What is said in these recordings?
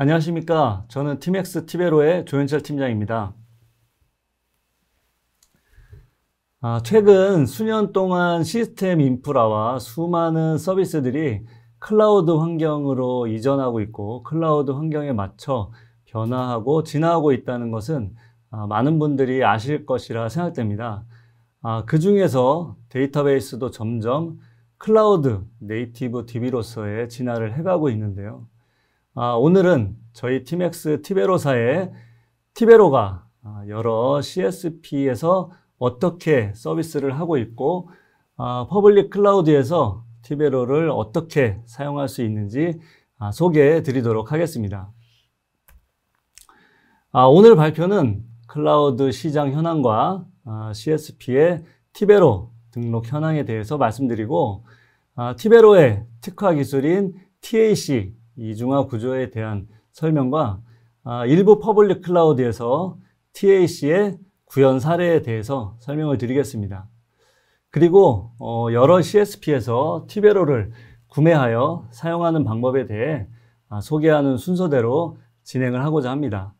안녕하십니까. 저는 팀엑스 티베로의 조현철 팀장입니다. 아, 최근 수년 동안 시스템 인프라와 수많은 서비스들이 클라우드 환경으로 이전하고 있고 클라우드 환경에 맞춰 변화하고 진화하고 있다는 것은 아, 많은 분들이 아실 것이라 생각됩니다. 아, 그 중에서 데이터베이스도 점점 클라우드 네이티브 DB로서의 진화를 해가고 있는데요. 아, 오늘은 저희 팀엑스 티베로사의 티베로가 아, 여러 CSP에서 어떻게 서비스를 하고 있고 아, 퍼블릭 클라우드에서 티베로를 어떻게 사용할 수 있는지 아, 소개해 드리도록 하겠습니다. 아, 오늘 발표는 클라우드 시장 현황과 아, CSP의 티베로 등록 현황에 대해서 말씀드리고 아, 티베로의 특화 기술인 TAC 이중화 구조에 대한 설명과 아, 일부 퍼블릭 클라우드에서 TAC의 구현 사례에 대해서 설명을 드리겠습니다. 그리고 어, 여러 CSP에서 티베로를 구매하여 사용하는 방법에 대해 아, 소개하는 순서대로 진행을 하고자 합니다.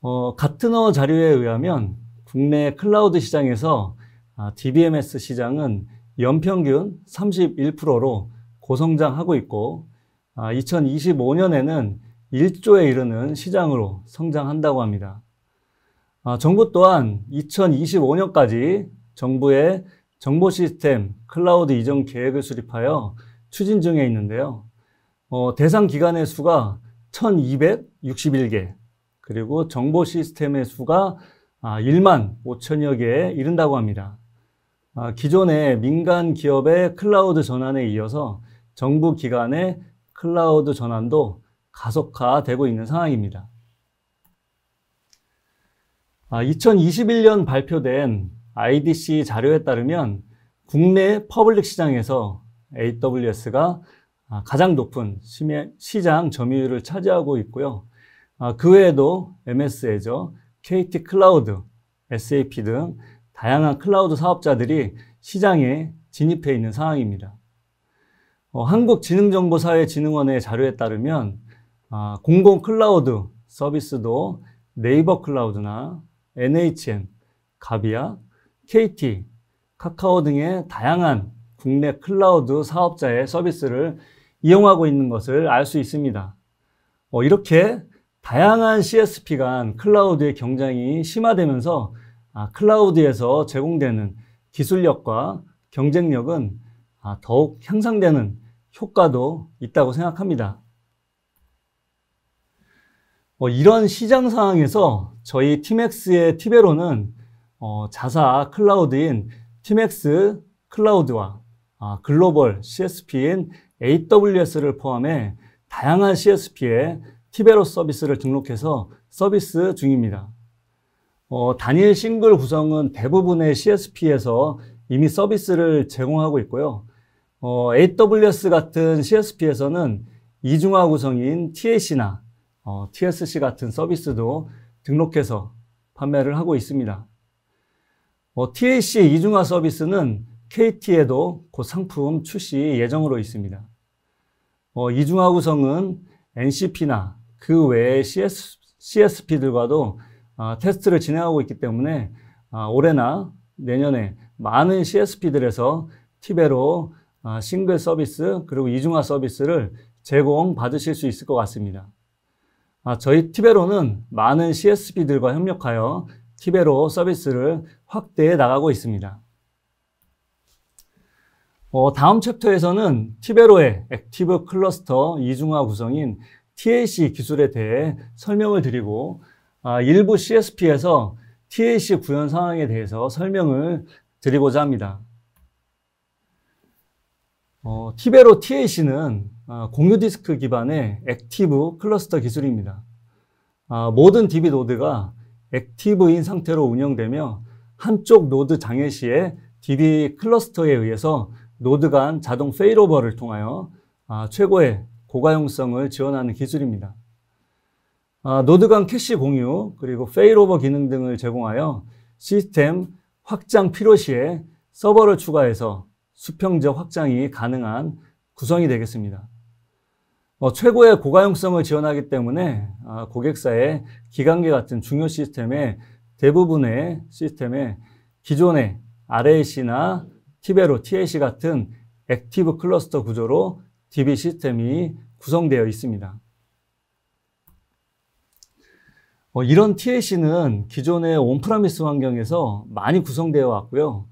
어, 같은 어 자료에 의하면 국내 클라우드 시장에서 아, DBMS 시장은 연평균 31%로 고성장하고 있고 2025년에는 아, 1조에 이르는 시장으로 성장한다고 합니다. 아, 정부 또한 2025년까지 정부의 정보 시스템 클라우드 이전 계획을 수립하여 추진 중에 있는데요. 어, 대상 기관의 수가 1261개, 그리고 정보 시스템의 수가 1만 아, 5천여 개에 이른다고 합니다. 아, 기존의 민간 기업의 클라우드 전환에 이어서 정부 기관의 클라우드 전환도 가속화되고 있는 상황입니다. 2021년 아, 발표된 IDC 자료에 따르면 국내 퍼블릭 시장에서 AWS가 아, 가장 높은 시장 점유율을 차지하고 있고요. 그 외에도 MS 애저, KT 클라우드, SAP 등 다양한 클라우드 사업자들이 시장에 진입해 있는 상황입니다. 어, 한국지능정보사회진흥원의 자료에 따르면 아, 공공 클라우드 서비스도 네이버 클라우드나 NHN, 가비아, KT, 카카오 등의 다양한 국내 클라우드 사업자의 서비스를 이용하고 있는 것을 알 수 있습니다. 어, 이렇게 다양한 CSP 간 클라우드의 경쟁이 심화되면서 아, 클라우드에서 제공되는 기술력과 경쟁력은 아, 더욱 향상되는 효과도 있다고 생각합니다. 뭐 이런 시장 상황에서 저희 티맥스의 티베로는 어, 자사 클라우드인 티맥스 클라우드와 아, 글로벌 CSP인 AWS를 포함해 다양한 CSP에 티베로 서비스를 등록해서 서비스 중입니다. 어, 단일 싱글 구성은 대부분의 CSP에서 이미 서비스를 제공하고 있고요. 어, AWS 같은 CSP에서는 이중화 구성인 TAC나 어, TSC 같은 서비스도 등록해서 판매를 하고 있습니다. 어, TAC 이중화 서비스는 KT에도 곧 상품 출시 예정으로 있습니다. 어, 이중화 구성은 NCP나 그 외의 CS, CSP들과도 아, 테스트를 진행하고 있기 때문에 아, 올해나 내년에 많은 CSP들에서 티베로 아, 싱글 서비스 그리고 이중화 서비스를 제공받으실 수 있을 것 같습니다. 저희 티베로는 많은 CSP들과 협력하여 티베로 서비스를 확대해 나가고 있습니다. 어, 다음 챕터에서는 티베로의 액티브 클러스터 이중화 구성인 TAC 기술에 대해 설명을 드리고 아, 일부 CSP에서 TAC 구현 상황에 대해서 설명을 드리고자 합니다. 어, 티베로 TAC는 아, 공유 디스크 기반의 액티브 클러스터 기술입니다. 아, 모든 DB 노드가 액티브인 상태로 운영되며 한쪽 노드 장애 시에 DB 클러스터에 의해서 노드 간 자동 페이로버를 통하여 아, 최고의 고가용성을 지원하는 기술입니다. 아, 노드 강 캐시 공유 그리고 페이로버 기능 등을 제공하여 시스템 확장 필요 시에 서버를 추가해서 수평적 확장이 가능한 구성이 되겠습니다. 어, 최고의 고가용성을 지원하기 때문에 아, 고객사의 기관계 같은 중요 시스템의 대부분의 시스템에 기존의 RAC나 티베로 TAC 같은 액티브 클러스터 구조로 DB 시스템이 구성되어 있습니다. 뭐 이런 TAC는 기존의 온프라미스 환경에서 많이 구성되어 왔고요.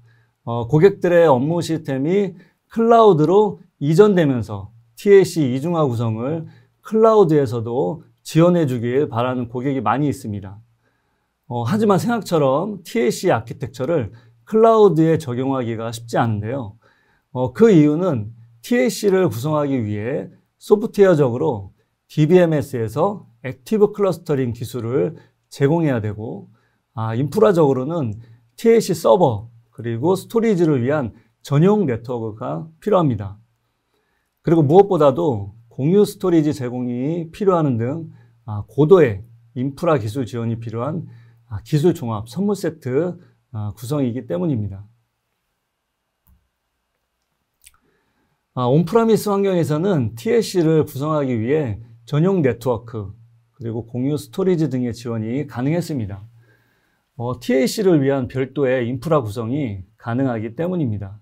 어, 고객들의 업무 시스템이 클라우드로 이전되면서 TAC 이중화 구성을 클라우드에서도 지원해 주길 바라는 고객이 많이 있습니다. 어, 하지만 생각처럼 TAC 아키텍처를 클라우드에 적용하기가 쉽지 않은데요. 어, 그 이유는 TAC를 구성하기 위해 소프트웨어적으로 DBMS에서 액티브 클러스터링 기술을 제공해야 되고 아, 인프라적으로는 TLC 서버 그리고 스토리지를 위한 전용 네트워크가 필요합니다. 그리고 무엇보다도 공유 스토리지 제공이 필요하는 등 아, 고도의 인프라 기술 지원이 필요한 아, 기술 종합 선물 세트 아, 구성이기 때문입니다. 온프라미스 환경에서는 TLC를 구성하기 위해 전용 네트워크 그리고 공유 스토리지 등의 지원이 가능했습니다. 어, TAC를 위한 별도의 인프라 구성이 가능하기 때문입니다.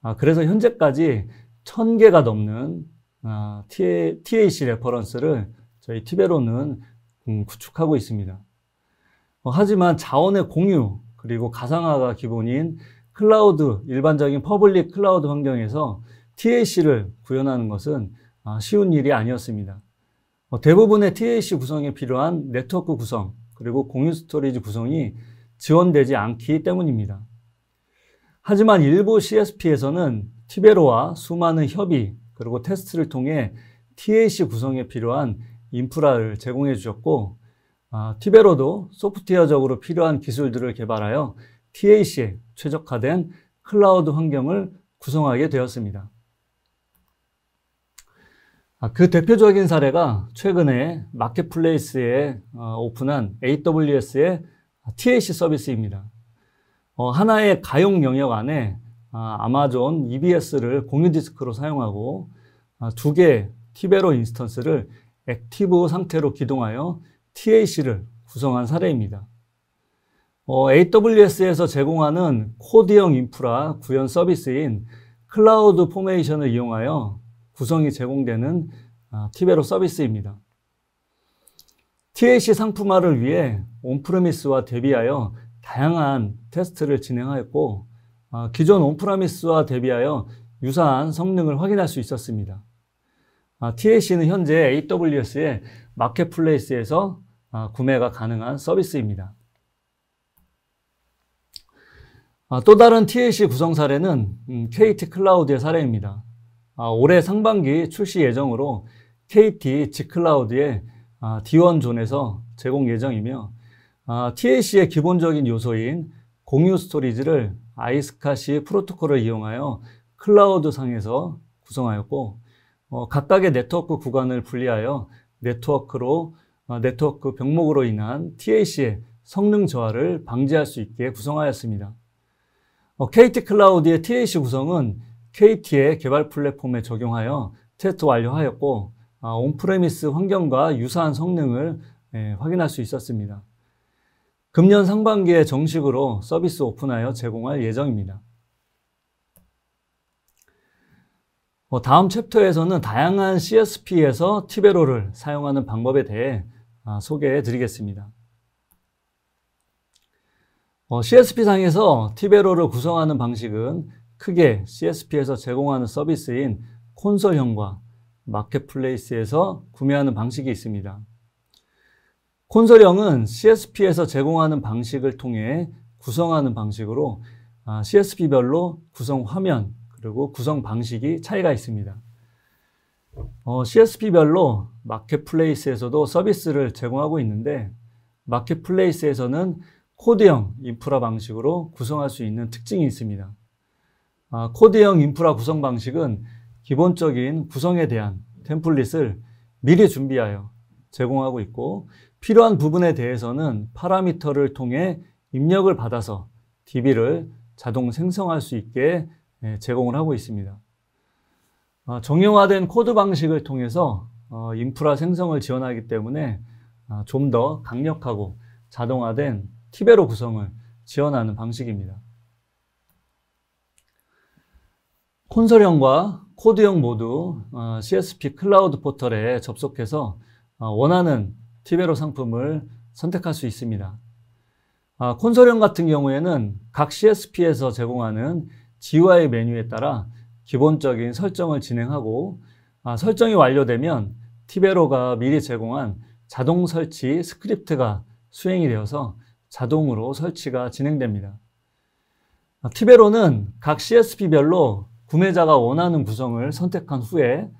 아, 그래서 현재까지 1000개가 넘는 아, TAC 레퍼런스를 저희 티베로는 음, 구축하고 있습니다. 어, 하지만 자원의 공유 그리고 가상화가 기본인 클라우드 일반적인 퍼블릭 클라우드 환경에서 TAC를 구현하는 것은 아, 쉬운 일이 아니었습니다. 어, 대부분의 TAC 구성에 필요한 네트워크 구성 그리고 공유 스토리지 구성이 지원되지 않기 때문입니다. 하지만 일부 CSP에서는 티베로와 수많은 협의 그리고 테스트를 통해 TAC 구성에 필요한 인프라를 제공해 주셨고 아, 티베로도 소프트웨어적으로 필요한 기술들을 개발하여 TAC에 최적화된 클라우드 환경을 구성하게 되었습니다. 아, 그 대표적인 사례가 최근에 마켓플레이스에 어, 오픈한 AWS의 TAC 서비스입니다. 어, 하나의 가용 영역 안에 아, 아마존 EBS를 공유 디스크로 사용하고 아, 두개 티베로 인스턴스를 액티브 상태로 기동하여 TAC를 구성한 사례입니다. 어, AWS에서 제공하는 코드형 인프라 구현 서비스인 클라우드 포메이션을 이용하여 구성이 제공되는 아, 티베로 서비스입니다. TAC 상품화를 위해 온프레미스와 대비하여 다양한 테스트를 진행하였고 아, 기존 온프라미스와 대비하여 유사한 성능을 확인할 수 있었습니다. TAC는 아, 현재 AWS의 마켓플레이스에서 구매가 가능한 서비스입니다. 또 다른 TAC 구성 사례는 음, KT 클라우드의 사례입니다. 아, 올해 상반기 출시 예정으로 KT 직클라우드의 아, D1존에서 제공 예정이며 아, TAC의 기본적인 요소인 공유 스토리지를 아이스카시 프로토콜을 이용하여 클라우드 상에서 구성하였고 어, 각각의 네트워크 구간을 분리하여 네트워크로 어, 네트워크 병목으로 인한 TAC의 성능 저하를 방지할 수 있게 구성하였습니다. 어, KT 클라우드의 TAC 구성은 KT의 개발 플랫폼에 적용하여 테스트 완료하였고 온프레미스 아, 환경과 유사한 성능을 예, 확인할 수 있었습니다. 금년 상반기에 정식으로 서비스 오픈하여 제공할 예정입니다. 뭐, 다음 챕터에서는 다양한 CSP에서 티베로를 사용하는 방법에 대해 아, 소개해 드리겠습니다. 뭐, CSP상에서 티베로를 구성하는 방식은 크게 CSP에서 제공하는 서비스인 콘솔형과 마켓플레이스에서 구매하는 방식이 있습니다. 콘솔형은 CSP에서 제공하는 방식을 통해 구성하는 방식으로 아, CSP별로 구성 화면 그리고 구성 방식이 차이가 있습니다. 어, CSP별로 마켓플레이스에서도 서비스를 제공하고 있는데 마켓플레이스에서는 코드형 인프라 방식으로 구성할 수 있는 특징이 있습니다. 아, 코드형 인프라 구성 방식은 기본적인 구성에 대한 템플릿을 미리 준비하여 제공하고 있고 필요한 부분에 대해서는 파라미터를 통해 입력을 받아서 DB를 자동 생성할 수 있게 예, 제공을 하고 있습니다. 아, 정형화된 코드 방식을 통해서 어, 인프라 생성을 지원하기 때문에 아, 좀더 강력하고 자동화된 티베로 구성을 지원하는 방식입니다. 콘솔형과 코드형 모두 어, CSP 클라우드 포털에 접속해서 어, 원하는 티베로 상품을 선택할 수 있습니다. 아, 콘솔형 같은 경우에는 각 CSP에서 제공하는 GUI 메뉴에 따라 기본적인 설정을 진행하고 아, 설정이 완료되면 티베로가 미리 제공한 자동 설치 스크립트가 수행이 되어서 자동으로 설치가 진행됩니다. 아, 티베로는 각 CSP별로 구매자가 원하는 구성을 선택한 후에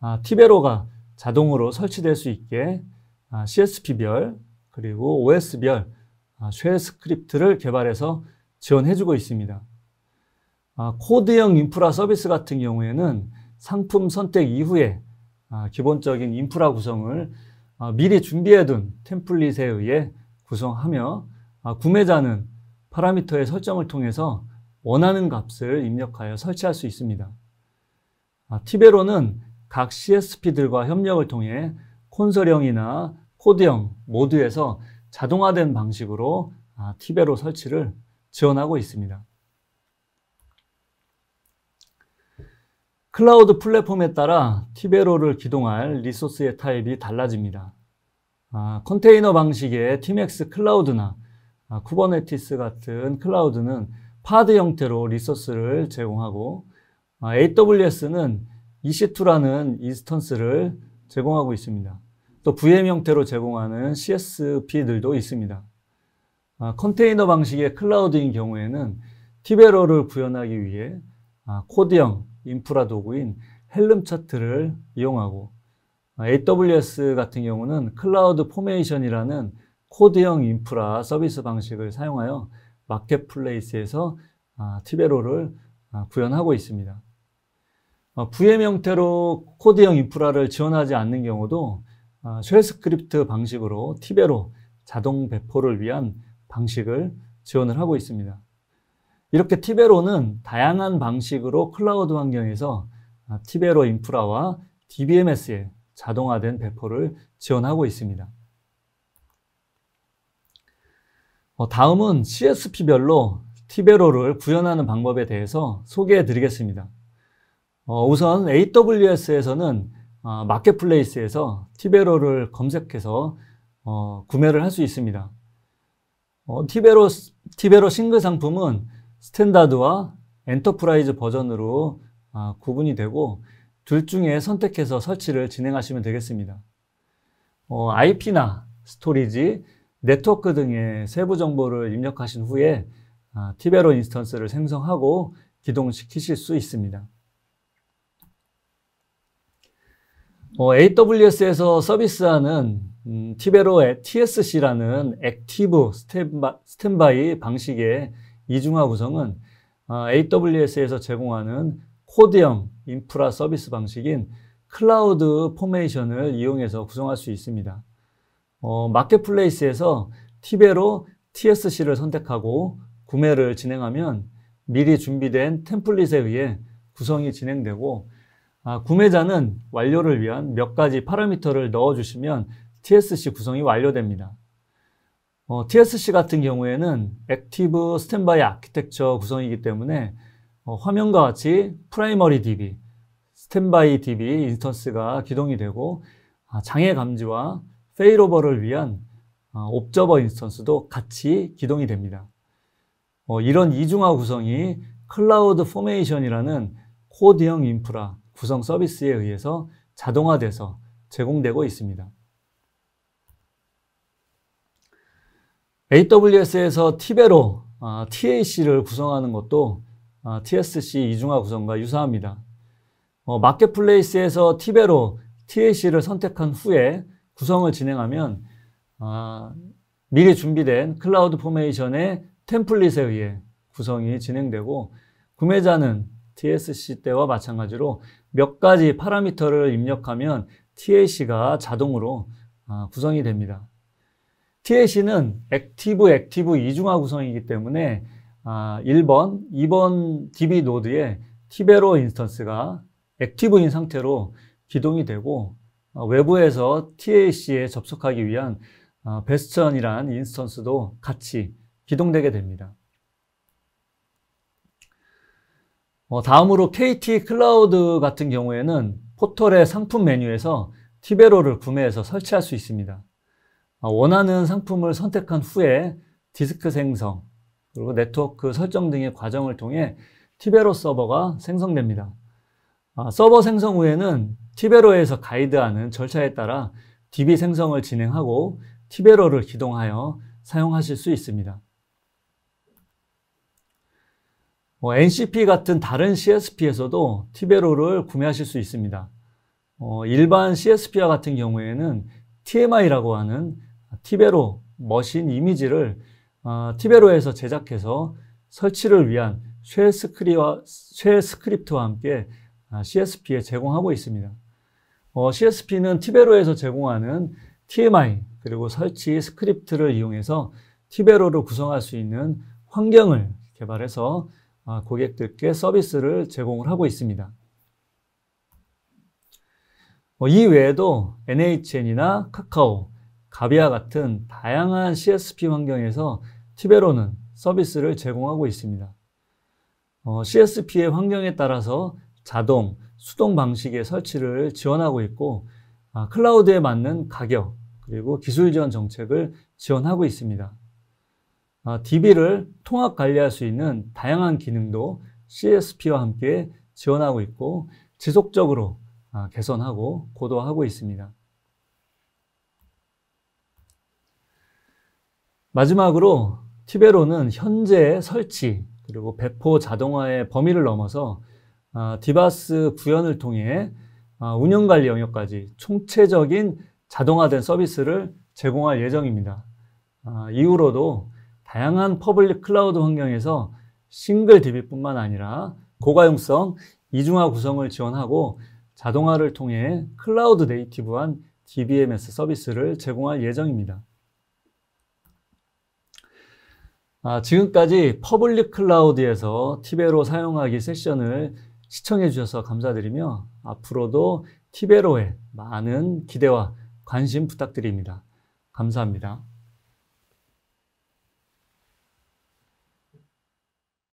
아, 티베로가 자동으로 설치될 수 있게 아, CSP별 그리고 OS별 아, 쉘 스크립트를 개발해서 지원해주고 있습니다. 아, 코드형 인프라 서비스 같은 경우에는 상품 선택 이후에 아, 기본적인 인프라 구성을 아, 미리 준비해둔 템플릿에 의해 구성하며 아, 구매자는 파라미터의 설정을 통해서 원하는 값을 입력하여 설치할 수 있습니다. 아, 티베로는 각 CSP들과 협력을 통해 콘솔형이나 코드형 모두에서 자동화된 방식으로 아, 티베로 설치를 지원하고 있습니다. 클라우드 플랫폼에 따라 티베로를 기동할 리소스의 타입이 달라집니다. 아, 컨테이너 방식의 팀엑스 클라우드나 아, 쿠버네티스 같은 클라우드는 파드 형태로 리소스를 제공하고 아, AWS는 EC2라는 인스턴스를 제공하고 있습니다. 또 VM 형태로 제공하는 CSP들도 있습니다. 아, 컨테이너 방식의 클라우드인 경우에는 티베로를 구현하기 위해 아, 코드형 인프라 도구인 헬름 차트를 이용하고 AWS 같은 경우는 클라우드 포메이션이라는 코드형 인프라 서비스 방식을 사용하여 마켓플레이스에서 아, 티베로를 아, 구현하고 있습니다. 어, 부의 형태로 코드형 인프라를 지원하지 않는 경우도 아, 쉘 스크립트 방식으로 티베로 자동 배포를 위한 방식을 지원을 하고 있습니다. 이렇게 티베로는 다양한 방식으로 클라우드 환경에서 티베로 인프라와 DBMS의 자동화된 배포를 지원하고 있습니다. 어, 다음은 CSP별로 티베로를 구현하는 방법에 대해서 소개해 드리겠습니다. 어, 우선 AWS에서는 어, 마켓플레이스에서 티베로를 검색해서 구매를 할 수 있습니다. 티베로, 티베로 싱글 상품은 스탠다드와 엔터프라이즈 버전으로 아, 구분이 되고 둘 중에 선택해서 설치를 진행하시면 되겠습니다. IP나 스토리지, 네트워크 등의 세부 정보를 입력하신 후에 아, 티베로 인스턴스를 생성하고 기동시키실 수 있습니다. 어, AWS에서 서비스하는 음, 티베로의 TSC라는 액티브 스탠바, 스탠바이 방식의 이중화 구성은 어, 아, AWS에서 제공하는 코드형 인프라 서비스 방식인 클라우드 포메이션을 이용해서 구성할 수 있습니다. 어, 마켓플레이스에서 티베로 TSC를 선택하고 구매를 진행하면 미리 준비된 템플릿에 의해 구성이 진행되고 아, 구매자는 완료를 위한 몇 가지 파라미터를 넣어주시면 TSC 구성이 완료됩니다. 어, TSC 같은 경우에는 액티브 스탠바이 아키텍처 구성이기 때문에 어, 화면과 같이 프라이머리 DB, 스탠바이 DB 인스턴스가 기동이 되고 아, 장애 감지와 페이로버를 위한 어, 옵저버 인스턴스도 같이 기동이 됩니다. 어, 이런 이중화 구성이 클라우드 포메이션이라는 코드형 인프라 구성 서비스에 의해서 자동화돼서 제공되고 있습니다. AWS에서 티베로 TAC를 아, 구성하는 것도 TSC 아, 이중화 구성과 유사합니다. 어, 마켓플레이스에서 티베로 TAC를 선택한 후에 구성을 진행하면 아, 미리 준비된 클라우드 포메이션의 템플릿에 의해 구성이 진행되고 구매자는 TSC 때와 마찬가지로 몇 가지 파라미터를 입력하면 TAC가 자동으로 아, 구성이 됩니다. TAC는 액티브 액티브 이중화 구성이기 때문에 아, 1번, 2번 DB 노드에 티베로 인스턴스가 액티브인 상태로 기동이 되고 어, 외부에서 TAC에 접속하기 위한 어, 베스천이란 인스턴스도 같이 기동되게 됩니다. 어, 다음으로 KT 클라우드 같은 경우에는 포털의 상품 메뉴에서 티베로를 구매해서 설치할 수 있습니다. 원하는 상품을 선택한 후에 디스크 생성, 그리고 네트워크 설정 등의 과정을 통해 티베로 서버가 생성됩니다. 아, 서버 생성 후에는 티베로에서 가이드하는 절차에 따라 DB 생성을 진행하고 티베로를 기동하여 사용하실 수 있습니다. 뭐 NCP 같은 다른 CSP에서도 티베로를 구매하실 수 있습니다. 어, 일반 CSP와 같은 경우에는 TMI라고 하는 티베로 머신 이미지를 어, 티베로에서 제작해서 설치를 위한 쉘 스크립트와 함께 아, CSP에 제공하고 있습니다. 어, CSP는 티베로에서 제공하는 TMI 그리고 설치 스크립트를 이용해서 티베로를 구성할 수 있는 환경을 개발해서 아, 고객들께 서비스를 제공을 하고 있습니다. 어, 이 외에도 NHN이나 카카오, 가비아 같은 다양한 CSP 환경에서 티베로는 서비스를 제공하고 있습니다. 어, CSP의 환경에 따라서 자동, 수동 방식의 설치를 지원하고 있고 아, 클라우드에 맞는 가격 그리고 기술 지원 정책을 지원하고 있습니다. DB를 아, 통합 관리할 수 있는 다양한 기능도 CSP와 함께 지원하고 있고 지속적으로 아, 개선하고 고도화하고 있습니다. 마지막으로 티베로는 현재 설치 그리고 배포 자동화의 범위를 넘어서 아, 디바스 구현을 통해 아, 운영관리 영역까지 총체적인 자동화된 서비스를 제공할 예정입니다. 아, 이후로도 다양한 퍼블릭 클라우드 환경에서 싱글 DB뿐만 아니라 고가용성, 이중화 구성을 지원하고 자동화를 통해 클라우드 네이티브한 DBMS 서비스를 제공할 예정입니다. 아, 지금까지 퍼블릭 클라우드에서 티베로 사용하기 세션을 시청해 주셔서 감사드리며 앞으로도 티베로에 많은 기대와 관심 부탁드립니다. 감사합니다.